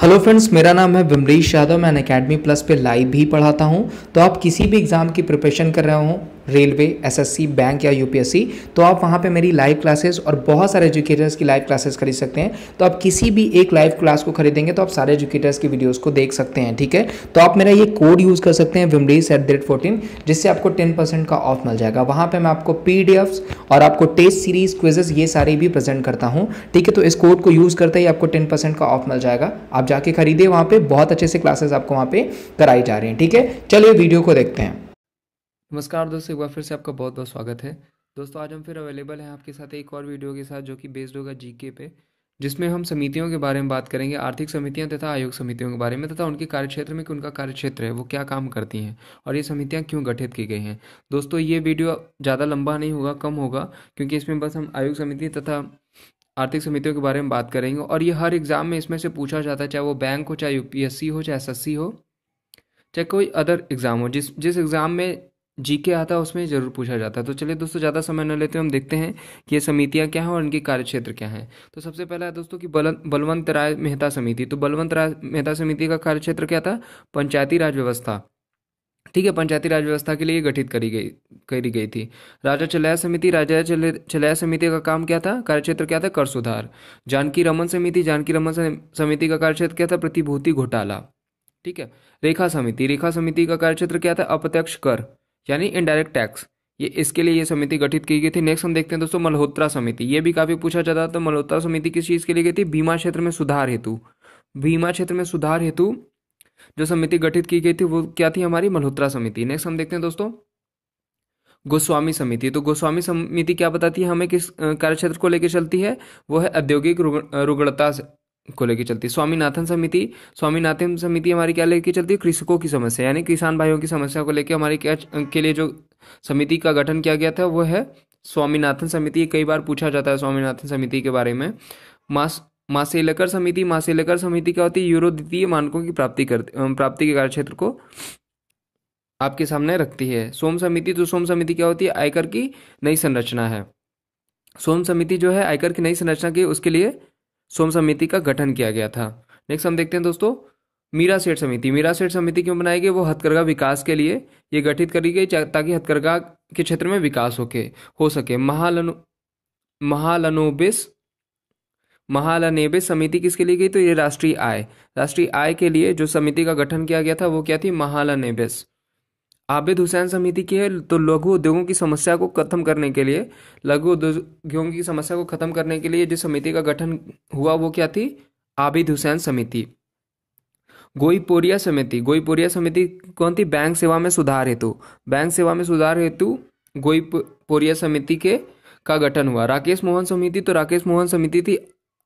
hello friends मेरा नाम है विमरीश यादव मैं अकेडमी प्लस पे लाइव भी पढ़ाता हूँ तो आप किसी भी एग्ज़ाम की प्रिपरेशन कर रहे हो रेलवे एसएससी बैंक या यूपीएससी तो आप वहाँ पे मेरी लाइव क्लासेस और बहुत सारे एजुकेटर्स की लाइव क्लासेस खरीद सकते हैं तो आप किसी भी एक लाइव क्लास को खरीदेंगे तो आप सारे एजुकेटर्स की वीडियोस को देख सकते हैं ठीक है तो आप मेरा ये कोड यूज़ कर सकते हैं विमडीज एट द रेट जिससे आपको टेन परसेंट का ऑफ मिल जाएगा वहाँ पर मैं आपको पी और आपको टेस्ट सीरीज क्विजेज ये सारे भी प्रेजेंट करता हूँ ठीक है तो इस कोड को यूज़ करते ही आपको टेन का ऑफ मिल जाएगा आप जाके खरीदिए वहाँ पर बहुत अच्छे से क्लासेस आपको वहाँ पर कराई जा रही हैं ठीक है चलिए वीडियो को देखते हैं नमस्कार दोस्तों एक बार फिर से आपका बहुत बहुत स्वागत है दोस्तों आज हम फिर अवेलेबल हैं आपके साथ एक और वीडियो के साथ जो कि बेस्ड होगा जीके पे जिसमें हम समितियों के बारे में बात करेंगे आर्थिक समितियां तथा आयोग समितियों के बारे में तथा उनके कार्यक्षेत्र में कि उनका कार्यक्षेत्र है वो क्या काम करती हैं और ये समितियां क्यों गठित की गई हैं दोस्तों ये वीडियो ज़्यादा लंबा नहीं होगा कम होगा क्योंकि इसमें बस हम आयोग समिति तथा आर्थिक समितियों के बारे में बात करेंगे और ये हर एग्ज़ाम में इसमें से पूछा जाता है चाहे वो बैंक हो चाहे यू हो चाहे एस हो चाहे कोई अदर एग्ज़ाम हो जिस जिस एग्ज़ाम में जी के आता है उसमें ज़रूर पूछा जाता है तो चलिए दोस्तों ज़्यादा समय न लेते हम देखते हैं कि ये समितियाँ क्या हैं और इनके कार्यक्षेत्र क्या हैं तो सबसे पहला है दोस्तों कि बल बलवंत राय मेहता समिति तो बलवंत राय मेहता समिति का कार्यक्षेत्र क्या था पंचायती राज व्यवस्था ठीक है पंचायती राज व्यवस्था के लिए गठित करी गई करी गई थी राजा चलया समिति राजा चलया समिति का काम क्या था कार्यक्षेत्र क्या था कर सुधार जानकी रमन समिति जानकी रमन समिति का कार्यक्षेत्र क्या था प्रतिभूति घोटाला ठीक है रेखा समिति रेखा समिति का कार्यक्षेत्र क्या था अप्रत्यक्ष कर यानी इनडायरेक्ट टैक्स ये इसके लिए ये समिति गठित की गई थी नेक्स्ट हम देखते हैं दोस्तों मल्होत्रा समिति ये भी काफ़ी पूछा जाता तो मल्होत्रा समिति किस चीज़ के लिए गई थी बीमा क्षेत्र में सुधार हेतु बीमा क्षेत्र में सुधार हेतु जो समिति गठित की गई थी वो क्या थी हमारी मल्होत्रा समिति नेक्स्ट हम देखते हैं दोस्तों गोस्वामी समिति तो गोस्वामी समिति क्या बताती है हमें किस कार्यक्षेत्र को लेकर चलती है वो है औद्योगिक रुगणता को लेकर चलती है स्वामीनाथन समिति स्वामीनाथन समिति हमारी क्या लेके चलती है कृषकों की समस्या यानी किसान भाइयों की समस्या को लेकर हमारे क्या के लिए जो समिति का गठन किया गया था वो है स्वामीनाथन समिति कई बार पूछा जाता है स्वामीनाथन समिति के बारे में मास मासेलकर समिति मासेलकर समिति क्या होती है यूरो द्वितीय मानकों की प्राप्ति कर प्राप्ति के कार्यक्षेत्र को आपके सामने रखती है सोम समिति तो सोम समिति क्या होती है आयकर की नई संरचना है सोम समिति जो है आयकर की नई संरचना की उसके लिए सोम समिति का गठन किया गया था नेक्स्ट हम देखते हैं दोस्तों मीरा सेठ समिति मीरा सेठ समिति क्यों बनाई गई वो हथकरघा विकास के लिए ये गठित करी गई ताकि हथकरघा के क्षेत्र में विकास होके हो सके महालनु महालनोबिस महालनेबिस समिति किसके लिए गई तो ये राष्ट्रीय आय राष्ट्रीय आय के लिए जो समिति का गठन किया गया था वो क्या थी महालनेबिस आबिद हुसैन समिति की है तो लघु उद्योगों की समस्या को खत्म करने के लिए लघु उद्योगों की समस्या को खत्म करने के लिए जिस समिति का गठन हुआ वो क्या थी आबिद हुसैन समिति गोईपोरिया समिति गोईपोरिया समिति कौन थी बैंक सेवा में सुधार हेतु बैंक सेवा में सुधार हेतु गोईपोरिया समिति के का गठन हुआ राकेश मोहन समिति तो राकेश मोहन समिति थी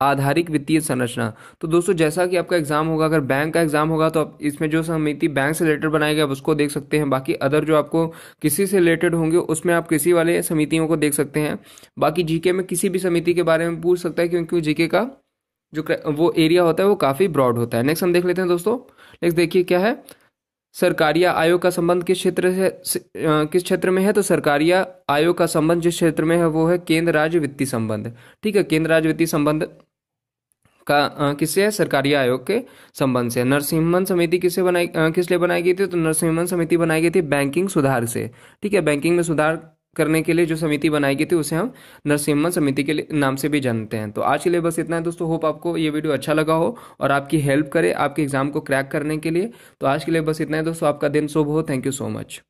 आधारिक वित्तीय संरचना तो दोस्तों जैसा कि आपका एग्जाम होगा अगर बैंक का एग्जाम होगा तो आप इसमें जो समिति बैंक से रिलेटेड बनाई गई आप उसको देख सकते हैं बाकी अदर जो आपको किसी से रिलेटेड होंगे उसमें आप किसी वाले समितियों को देख सकते हैं बाकी जीके में किसी भी समिति के बारे में पूछ सकता है क्योंकि जीके का जो वो एरिया होता है वो काफ़ी ब्रॉड होता है नेक्स्ट हम देख लेते हैं दोस्तों नेक्स्ट देखिए क्या है सरकारिया आयोग का संबंध किस क्षेत्र से किस क्षेत्र में है तो सरकारिया आयोग का संबंध जिस क्षेत्र में है वो है केंद्र राज्य वित्तीय संबंध ठीक है केंद्र राज्य वित्तीय संबंध का किससे है सरकारी आयोग के संबंध से नरसिम्हन समिति किससे बनाई किस लिए बनाई गई थी तो नरसिम्हन समिति बनाई गई थी बैंकिंग सुधार से ठीक है बैंकिंग में सुधार करने के लिए जो समिति बनाई गई थी उसे हम नरसिम्हन समिति के नाम से भी जानते हैं तो आज के लिए बस इतना है दोस्तों होप आपको ये वीडियो अच्छा लगा हो और आपकी हेल्प करे आपके एग्जाम को क्रैक करने के लिए तो आज के लिए बस इतना है दोस्तों आपका दिन शुभ हो थैंक यू सो मच